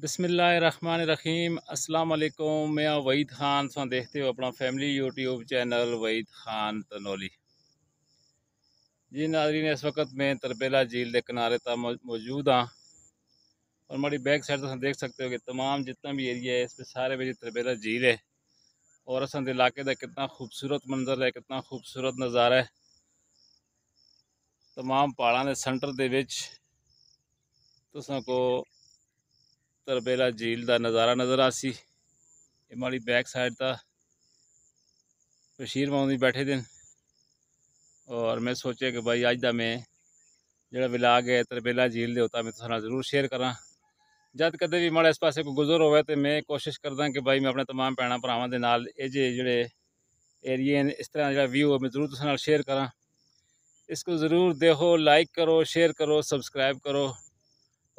बसमीम अल्लाम मैं वहीद ख़ान सा देखते हो अपना family YouTube channel Waheed Khan Tanoli ji नाजरीन इस वक्त मैं तरबेला झील के किनारे तक मौजूद हाँ और माड़ी बैक साइड तुम देख सकते हो कि तमाम जितना भी एरिया है इस पर सारे मेरी तरबेला झील है और असंद इलाके का कितना खूबसूरत मंजर है कितना खूबसूरत नज़ारा है तमाम पहाड़ा के सेंटर के तुसों को ਤਰਬੇਲਾ ਝੀਲ ਦਾ ਨਜ਼ਾਰਾ ਨਜ਼ਰ ਆ ਸੀ ਇਹ ਮਾੜੀ ਬੈਕ ਸਾਈਡ ਦਾ ਬਸ਼ੀਰ ਮਾਉਂਦੀ ਬੈਠੇ ਦਿਨ ਔਰ ਮੈਂ ਸੋਚਿਆ ਕਿ ਭਾਈ ਅੱਜ ਦਾ ਮੈਂ ਜਿਹੜਾ ਵਿਲਾਗ ਹੈ ਤਰਬੇਲਾ ਝੀਲ ਦੇ ਹੁੰਦਾ ਮੈਂ ਤੁਹਾਨੂੰ ਜ਼ਰੂਰ ਸ਼ੇਅਰ ਕਰਾਂ ਜਦ ਕਦੇ ਵੀ ਮਾੜਾ ਇਸ ਪਾਸੇ ਕੋ ਗੁਜ਼ਰ ਹੋਵੇ ਤੇ ਮੈਂ ਕੋਸ਼ਿਸ਼ ਕਰਦਾ ਕਿ ਭਾਈ ਮੈਂ ਆਪਣੇ तमाम ਭੈਣਾਂ ਭਰਾਵਾਂ ਦੇ ਨਾਲ ਇਹ ਜਿਹੜੇ ਏਰੀਏ ਇਸ ਤਰ੍ਹਾਂ ਜਿਹੜਾ ਵਿਊ ਹੈ ਮੈਂ ਜ਼ਰੂਰ ਤੁਹਾਡੇ ਨਾਲ ਸ਼ੇਅਰ ਕਰਾਂ इसको ज़रूर देखो लाइक करो शेयर करो सब्सक्राइब करो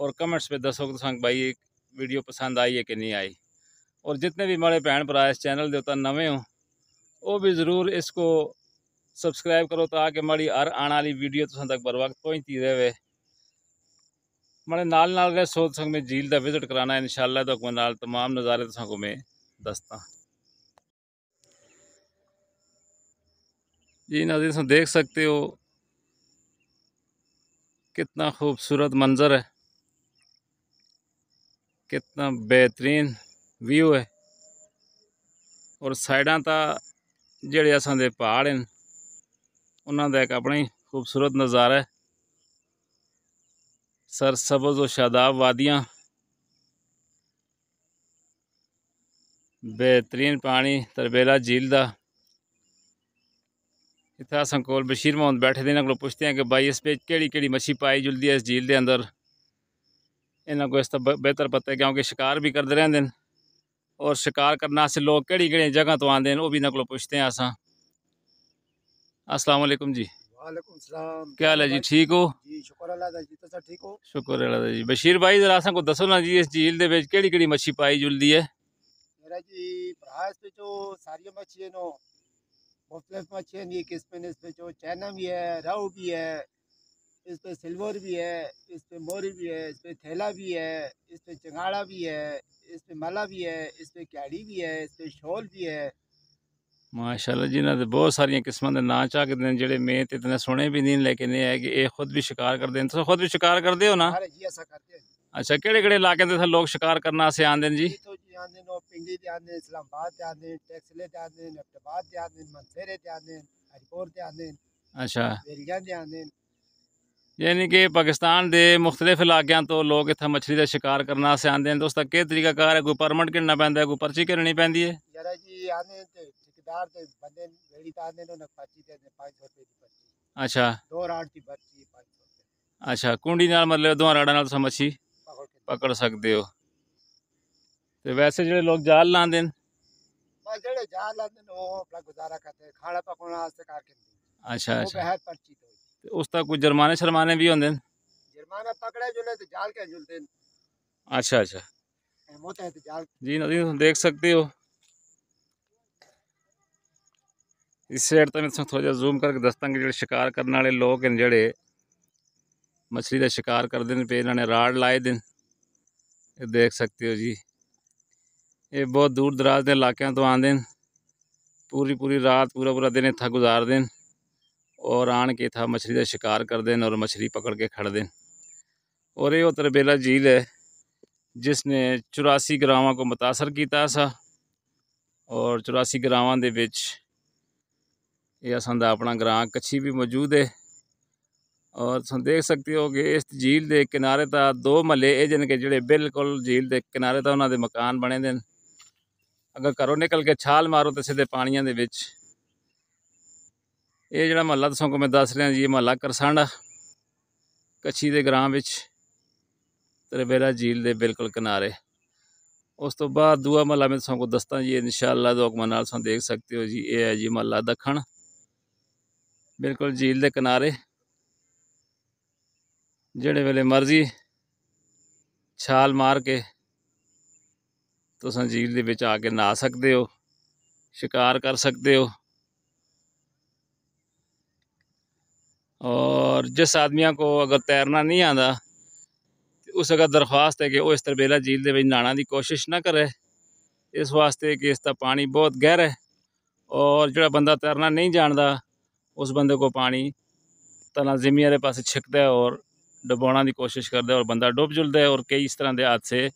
और कमेंट्स पे दसो तो भाई ਵੀਡੀਓ पसंद आई है कि नहीं आई और जितने भी माड़े भैन भरा इस चैनल के उत्तर नवे हो वो भी ज़रूर इसको सब्सक्राइब करो ताकि माड़ी हर आने वाली वीडियो तुम तक बर वक्त पहुँचती रहे हमारे नाल नाल रहे सोच संग में झील का विजिट कराना इन शाला तो तमाम नज़ारे तुम को मैं दसदा जी नजर देख सकते हो कितना खूबसूरत मंजर है कितना बेहतरीन व्यू है और साइडा तो जोड़े असा दे पहाड़ हैं उन्होंने एक अपना ही खूबसूरत नज़ारा है सरसब्ज और शादाब वादिया बेहतरीन पानी तरबेला झील का इतना अस कोल बशीर मोहम्मद बैठे थे इन्होंने को पुछते हैं कि भाई इस पर केड़ी केड़ी पाई जुलती है इस झील के अंदर ਇਹਨਾਂ ਕੋ ਇਸ ਤੋਂ ਬਿਹਤਰ ਪਤਾ ਕਿਉਂਕਿ ਸ਼ਿਕਾਰ ਵੀ ਕਰਦੇ ਰਹਿੰਦੇ ਨੇ ਔਰ ਸ਼ਿਕਾਰ ਕਰਨ ਵਾਸਤੇ ਲੋਕ ਕਿਹੜੀ कड़ी ਜਗ੍ਹਾ ਤੋਂ ਆਉਂਦੇ ਨੇ ਉਹ ਵੀ ਇਹਨਾਂ ਕੋਲੋਂ ਪੁੱਛਦੇ ਆ ਅਸਾਂ अस्सलाम वालेकुम जी क्या हाल है जी ठीक हो शुक्र अल्लाह जी बशीर भाई जरा असा को दसो ना जी इस झील के विच पाई जुलती है मेरा जी इसमें जो चैना भी है राहू भी है इस पे सिल्वर भी है इस पे मोरी भी है इस पे थैला भी है इस पे चंगाड़ा भी है इस पे माला भी है इस पे क्याड़ी भी है इस पे शॉल भी है माशाल्लाह जी ना बहुत सारिया किस्म के ना चाह झाकते हैं जो मैं तो इतने सोने भी नहीं लेकिन यह है कि ये खुद भी शिकार करते हैं तो खुद भी शिकार करते हो ना अच्छा केड़े केड़े इलाके से लोग शिकार करना से आते हैं जी अच्छा ਯਾਨੀ ਕਿ ਪਾਕਿਸਤਾਨ ਦੇ ਮੁxtਲਿਫ ਇਲਾਕਿਆਂ ਤੋਂ ਲੋਕ ਇੱਥੇ ਮੱਛੀ ਦਾ ਸ਼ਿਕਾਰ ਕਰਨ ਵਾਸਤੇ ਆਉਂਦੇ ਹਨ ਤੇ ਉਸ ਦਾ ਕੀ ਤਰੀਕਾਕਾਰ ਹੈ ਕੋਈ ਪਰਮਿਟ ਕਿੰਨਾ ਪੈਂਦਾ ਹੈ ਕੋਈ ਪਰਚੀ ਕਰਨੀ ਪੈਂਦੀ ਹੈ ਯਾਰਾ ਜੀ ਆਨੇ ਤੇ ਠੇਕੇਦਾਰ ਤੇ ਬੰਦੇ ਰੇੜੀ ਤਾਂ ਆਨੇ ਨੂੰ ਨਕਪਾਚੀ ਦੇ 500 ਰੁਪਏ ਦੀ ਪਰਚੀ ਅੱਛਾ ਦੋ ਰਾੜ ਦੀ ਪਰਚੀ 500 ਰੁਪਏ ਅੱਛਾ ਕੁੰਡੀ ਨਾਲ ਮਤਲਬ ਦੋ ਰਾੜਾਂ ਨਾਲ ਤੁਸੀਂ ਮੱਛੀ ਪਕੜ ਸਕਦੇ ਹੋ ਤੇ ਵੈਸੇ ਜਿਹੜੇ ਲੋਕ ਜਾਲ ਲਾਉਂਦੇ ਨੇ ਬਸ ਜਿਹੜੇ ਜਾਲ ਲਾਉਂਦੇ ਨੇ ਉਹ ਆਪਣਾ ਗੁਜ਼ਾਰਾ ਕਰਦੇ ਖਾਣਾ ਪਕਾਉਣ ਵਾਸਤੇ ਕਰਕੇ ਅੱਛਾ ਅੱਛਾ ਉਹ ਬਹਿਤ ਪਰਚੀ ਤੋਂ उसका कुछ जुर्माने ਕੋਈ भी ਸ਼ਰਮਾਨੇ अच्छा अच्छा जी नदी देख सकते हो इस साइड तो मैं थोड़ा जहा जूम करके दस्तां कि जो शिकार करने वाले लोग हैं जोड़े मछली का शिकार करते हैं पे इन्होंने राड लाए दिन ये देख सकते हो जी ये बहुत दूर दराज के इलाकों तो आते हैं पूरी पूरी रात पूरा पूरा दिन इतना गुजारते हैं और आन के था मछली का शिकार कर दें और ਪਕੜ ਕੇ ਖੜਦੇ ਔਰ ਇਹ ਉਹ ਤਰਬੇਲਾ ਜੀਲ ਹੈ ਜਿਸ ਨੇ 84 ਗਰਾਵਾਂ ਕੋ متاثر ਕੀਤਾ ਸਾ ਔਰ 84 ਗਰਾਵਾਂ ਦੇ ਵਿੱਚ ਇਹ ਦਾ ਆਪਣਾ ਗ੍ਰਾਂ ਕੱਛੀ ਵੀ ਮੌਜੂਦ ਹੈ ਔਰ ਤੁਸੀਂ ਦੇਖ ਸਕਦੇ ਹੋ ਕਿ ਇਸ ਝੀਲ ਦੇ ਕਿਨਾਰੇ ਤਾਂ ਦੋ ਮਹੱਲੇ ਇਹ ਜਨ ਕੇ ਜਿਹੜੇ ਬਿਲਕੁਲ ਝੀਲ ਦੇ ਕਿਨਾਰੇ ਤਾਂ ਉਹਨਾਂ ਦੇ ਮਕਾਨ ਬਣੇ ਦੇ ਨੇ ਅਗਰ ਘਰੋਂ ਨਿਕਲ ਕੇ ਛਾਲ ਮਾਰੋ ਤਾਂ ਸਿੱਧੇ ਪਾਣੀਆਂ ਦੇ ਵਿੱਚ ਇਹ ਜਿਹੜਾ ਮਹੱਲਾ ਤੁਸਾਂ ਕੋ ਮੈਂ ਦੱਸ ਰਿਹਾ ਜੀ ਇਹ ਮਹੱਲਾ ਕਰਸਾਂਡਾ ਕੱਚੀ ਦੇ ਗ੍ਰਾਮ ਵਿੱਚ ਤਰਵੇਰਾ ਝੀਲ ਦੇ ਬਿਲਕੁਲ ਕਿਨਾਰੇ ਉਸ ਤੋਂ ਬਾਅਦ ਦੂਆ ਮਹੱਲਾ ਮੈਂ ਤੁਹਾਨੂੰ ਦੱਸਦਾ ਜੀ ਇਨਸ਼ਾਅੱਲਾ ਦੋਗਮਾ ਨਾਲ ਤੁਸੀਂ ਦੇਖ ਸਕਦੇ ਹੋ ਜੀ ਇਹ ਹੈ ਜੀ ਮਹੱਲਾ ਦੱਖਣ ਬਿਲਕੁਲ ਝੀਲ ਦੇ ਕਿਨਾਰੇ ਜਿਹੜੇ ਵੇਲੇ ਮਰਜ਼ੀ ਛਾਲ ਮਾਰ ਕੇ ਤੁਸੀਂ ਝੀਲ ਦੇ ਵਿੱਚ ਆ ਕੇ ਨਹਾ ਸਕਦੇ ਹੋ ਸ਼ਿਕਾਰ ਕਰ ਸਕਦੇ ਹੋ और जिस आदमी को अगर तैरना नहीं आंदा उस अगर दरख्वास्त है कि वह इस तरबेला झील के नहाने की कोशिश ना करे इस वास्ते कि इसका पानी बहुत गहरा है और जो बंदा तैरना नहीं जानता उस बंदे को पानी तला जिमी आए पास छिकता है और डुबाने की कोशिश करता है और बंदा डुब जुलता है और कई इस तरह के हादसे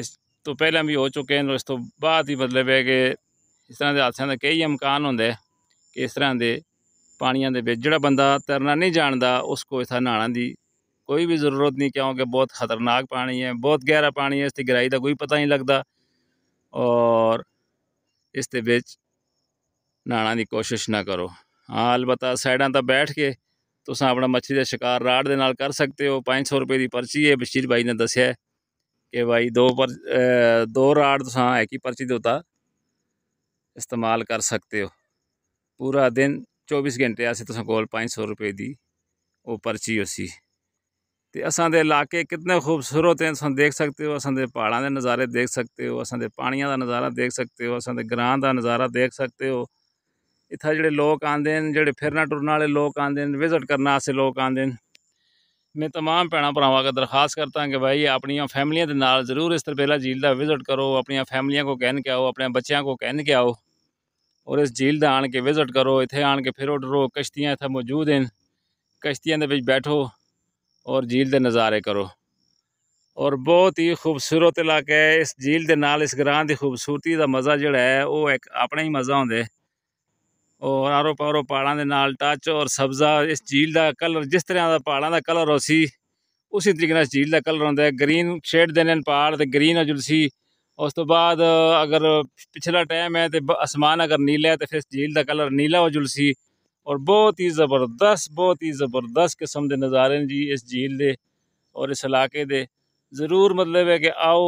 इस तो पहले भी हो चुके हैं और इस तो बाद ही मतलब है कि इस तरह के हादसों का कई अमकान होंगे कि इस तरह के पानिया के बिच जोड़ा बंदा तैरना नहीं जानता उसको इतना नहाने की कोई भी ज़रूरत नहीं क्योंकि बहुत ख़तरनाक पानी है बहुत गहरा पानी है इसकी गहराई का कोई पता नहीं लगता और इस नहाने की कोशिश ना करो हाँ अलबत्त साइडा तो बैठ के तुस अपना मच्छी का शिकार राड के न कर सकते हो पाँच सौ रुपये की परची है बशीर भाई ने दसिया कि भाई दो पर दो राड तुस एक ही पर्ची देता इस्तेमाल कर सकते हो पूरा दिन 24 ਘੰਟੇ ਆਸੇ ਤੁਸਾਂ ਕੋਲ 500 ਰੁਪਏ ਦੀ ਉਹ ਪਰਚੀ ਹੋਸੀ ਤੇ ਅਸਾਂ ਦੇ ਇਲਾਕੇ ਕਿੰਨੇ ਖੂਬਸੂਰਤ ਹਨ ਤੁਸੀਂ ਦੇਖ ਸਕਦੇ ਹੋ ਅਸਾਂ ਦੇ ਪਹਾੜਾਂ ਦੇ ਨਜ਼ਾਰੇ ਦੇਖ ਸਕਦੇ ਹੋ ਅਸਾਂ ਦੇ ਪਾਣੀਆਂ ਦਾ ਨਜ਼ਾਰਾ ਦੇਖ ਸਕਦੇ ਹੋ ਅਸਾਂ ਦੇ ਗਰਾਂ ਦਾ ਨਜ਼ਾਰਾ ਦੇਖ ਸਕਦੇ ਹੋ ਇੱਥੇ ਜਿਹੜੇ ਲੋਕ ਆਂਦੇ ਨੇ ਜਿਹੜੇ ਫਿਰਨਾ ਟੁਰਨ ਵਾਲੇ ਲੋਕ ਆਂਦੇ ਨੇ ਵਿਜ਼ਿਟ ਕਰਨ ਆਸੇ ਲੋਕ ਆਂਦੇ ਨੇ ਮੈਂ तमाम ਪੈਣਾ ਭਰਾਵਾਂ ਦਾ ਦਰਖਾਸਤ ਕਰਤਾ ਕਿ ਭਾਈ ਆਪਣੀਆਂ ਫੈਮਲੀਆਂ ਦੇ ਨਾਲ ਜ਼ਰੂਰ ਇਸ ਪਹਿਲਾ ਜੀਲ ਦਾ ਵਿਜ਼ਿਟ ਕਰੋ ਆਪਣੀਆਂ ਫੈਮਲੀਆਂ ਕੋ ਕਹਿਣ ਕਿ ਆਓ ਆਪਣੇ ਬੱਚਿਆਂ ਕੋ ਕਹਿਣ ਕਿ ਆਓ ਔਰ ਇਸ ਝੀਲ ਦਾ ਆਣ ਕੇ ਵਿਜ਼ਿਟ ਕਰੋ ਇੱਥੇ ਆਣ ਕੇ ਫਿਰ ਉਡਰੋ ਕਸ਼ਤੀਆਂ ਇੱਥੇ ਮੌਜੂਦ ਹਨ ਕਸ਼ਤੀਆਂ ਦੇ ਵਿੱਚ ਬੈਠੋ ਔਰ ਝੀਲ ਦੇ ਨਜ਼ਾਰੇ ਕਰੋ ਔਰ ਬਹੁਤ ਹੀ ਖੂਬਸੂਰਤ ਇਲਾਕਾ ਹੈ ਇਸ ਝੀਲ ਦੇ ਨਾਲ ਇਸ ਗ੍ਰਾਂ ਦੀ ਖੂਬਸੂਰਤੀ ਦਾ ਮਜ਼ਾ ਜਿਹੜਾ ਹੈ ਉਹ ਇੱਕ ਆਪਣਾ ਹੀ ਮਜ਼ਾ ਹੁੰਦਾ ਔਰ ਆਰੋ ਪਾਰੋ ਪਹਾੜਾਂ ਦੇ ਨਾਲ ਟੱਚ ਔਰ ਸਬਜ਼ਾ ਇਸ ਝੀਲ ਦਾ ਕਲਰ ਜਿਸ ਤਰ੍ਹਾਂ ਦਾ ਪਹਾੜਾਂ ਦਾ ਕਲਰ ਹੋ ਸੀ ਉਸੇ ਤਰੀਕੇ ਨਾਲ ਝੀਲ ਦਾ ਕਲਰ ਹੁੰਦਾ ਹੈ ਗ੍ਰੀਨ ਸ਼ੇਡ ਦੇ ਨੇ ਪਹਾੜ ਤੇ ਗ੍ਰੀਨ ਹੋ ਜੁਲਸੀ उस तो बाद अगर पिछला टाइम है तो आसमान अगर नीला है तो फिर झील का कलर नीला हो जुलसी और बहुत ही ज़बरदस्त बहुत ही ज़बरदस्त किस्म के नज़ारे जी इस झील के और इस इलाके के जरूर मतलब है कि आओ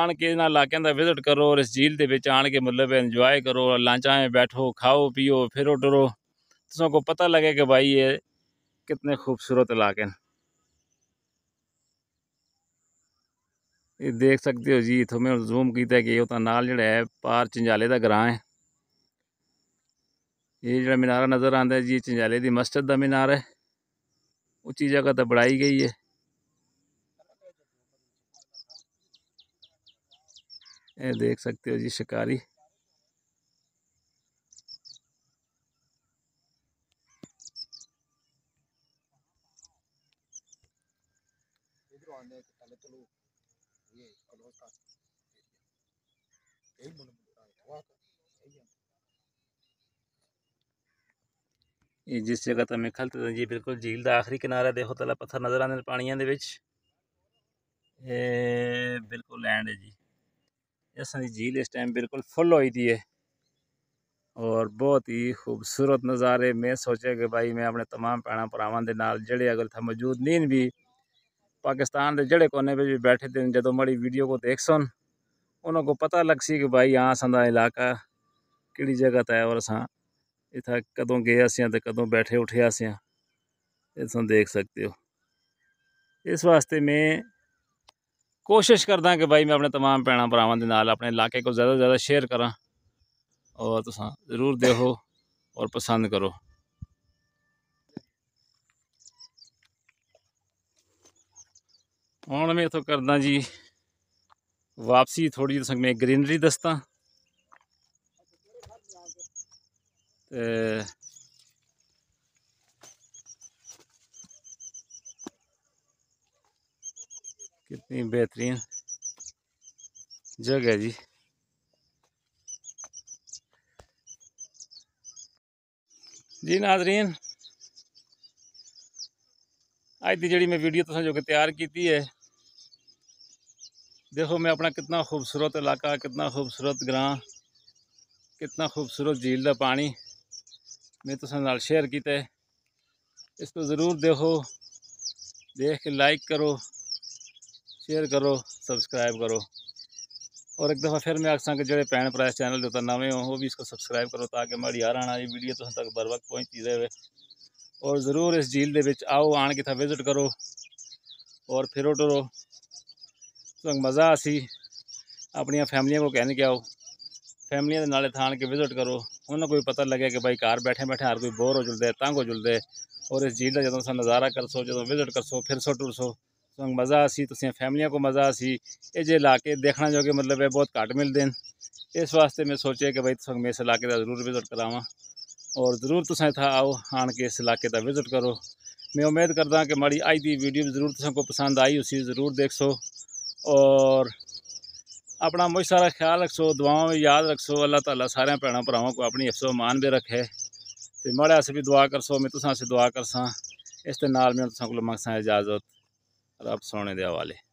आन के इन इलाकों का विजिट करो और इस झील के बच्चे आ मतलब इंजॉय करो लांचा में बैठो खाओ पीओ फिरो टुरो तुम को पता लगे कि भाई ये कितने खूबसूरत इलाके हैं ये देख सकते हो जी इतों में जूम किया कि नाल जोड़ा है पार चंजाले का ग्रां है ये जो मीनारा नज़र आता है जी चंजाले की मस्जिद का मीनार है उची जगह तो बनाई गई है ये देख सकते हो जी शिकारी जिस जगह तो मैं खलते थे जी बिल्कुल झील का आखिरी किनारा देखो तला तो पत्थर नज़र आने पानिया के बिल्कुल लैंड है जी इस झील इस टाइम बिल्कुल फुल हो है और बहुत ही खूबसूरत नज़ारे मैं सोचा कि भाई मैं अपने तमाम भैन भरावान के नाल जड़े अगर इतना मौजूद नहीं भी पाकिस्तान के जड़े कोने पर भी बैठे थे जो माड़ी वीडियो को देख सुन उन्होंने को पता लग सी कि भाई हाँ सा इलाका कि जगह त और असां इत कदों गे आसेआं कदों बैठे उठे आसेआं देख सकते हो इस वास्ते मैं कोशिश करदा कि भाई मैं अपने तमाम भैन भरावां दे नाल अपने इलाके को ज़्यादा ज़्यादा शेयर करा और ज़रूर देखो और पसंद करो हूँ मैं इतों करदा जी वापसी थोड़ी ਜਿਹੀ ਸੰਗਨੇ ग्रीनरी ਦਸਤਾ कितनी बेहतरीन जगह जी जी नाजरीन अज की जी मैं वीडियो तुम जो तैयार की है देखो मैं अपना कितना खूबसूरत इलाका कितना खूबसूरत ग्रां कितना खूबसूरत झील का पानी मैं तो साल शेयर किया है इसको ज़रूर देखो देख के लाइक करो शेयर करो सब्सक्राइब करो और एक दफ़ा फिर मैं आखसा कि जो भैन भरा चैनल के उत्तर नवे हो वो भी इसको सब्सक्राइब करो ताकि मेरी यार आने वाली वीडियो तुम तक बर वक्त पहुँचती रहे और ज़रूर इस झील के आओ आन विजिट करो और फिरो टुरो संग मज़ा असी अपन फैमलिया को कहने के आओ फैमलिया के नाले थान के विजिट करो उन्होंने को भी पता लगे कि भाई घर बैठे बैठे हर कोई बोर हो जुलते तंग हो जुलते और इस झील का जो नज़ारा कर सो जो विजिट कर सो फिर सो टुरसो संग मज़ा आसी तो फैमलिया को मज़ा आसी ये इलाके देखना जो कि मतलब है बहुत घट मिलते हैं इस वास्ते मैं सोचे कि भाई संग मैं इस इलाके का जरूर विजिट कराव और जरूर तुम इतना आओ आन के इस इलाके का विजिट करो मैं उम्मीद करता कि माड़ी आई दी वीडियो जरूर तुम पसंद आई उसी जरूर देख सो और अपना मुझ सारा ख्याल रखो दुआओं में याद रखो अल्लाह ताला सारे भैन भ्रावों को अपनी अफसो मान भी रखे तो माड़े अस भी दुआ करसो मैं तुसा दुआ करसा इस मैं तुसा को मंगसा इजाजत रब सोने के हवाले